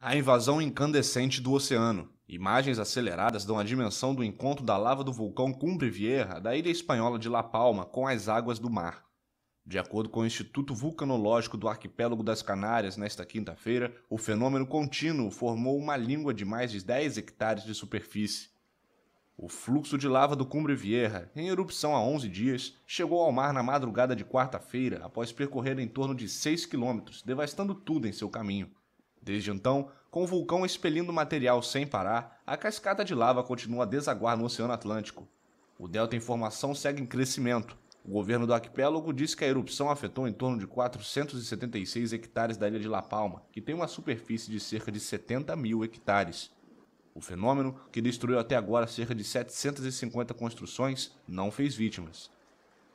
A invasão incandescente do oceano. Imagens aceleradas dão a dimensão do encontro da lava do vulcão Cumbre Vieja da ilha espanhola de La Palma com as águas do mar. De acordo com o Instituto Vulcanológico do Arquipélago das Canárias, nesta quinta-feira, o fenômeno contínuo formou uma língua de mais de 10 hectares de superfície. O fluxo de lava do Cumbre Vieja, em erupção há 11 dias, chegou ao mar na madrugada de quarta-feira após percorrer em torno de 6 quilômetros, devastando tudo em seu caminho. Desde então, com o vulcão expelindo material sem parar, a cascata de lava continua a desaguar no Oceano Atlântico. O delta em formação segue em crescimento. O governo do arquipélago diz que a erupção afetou em torno de 476 hectares da ilha de La Palma, que tem uma superfície de cerca de 70 mil hectares. O fenômeno, que destruiu até agora cerca de 750 construções, não fez vítimas.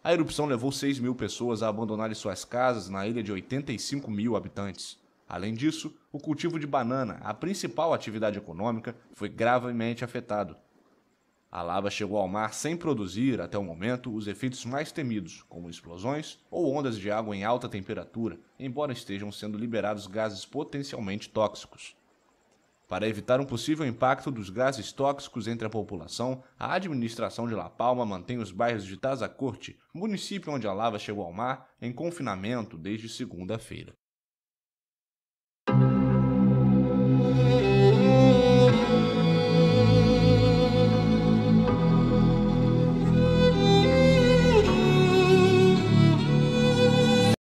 A erupção levou 6 mil pessoas a abandonarem suas casas na ilha de 85 mil habitantes. Além disso, o cultivo de banana, a principal atividade econômica, foi gravemente afetado. A lava chegou ao mar sem produzir, até o momento, os efeitos mais temidos, como explosões ou ondas de água em alta temperatura, embora estejam sendo liberados gases potencialmente tóxicos. Para evitar um possível impacto dos gases tóxicos entre a população, a administração de La Palma mantém os bairros de Tazacorte, município onde a lava chegou ao mar, em confinamento desde segunda-feira.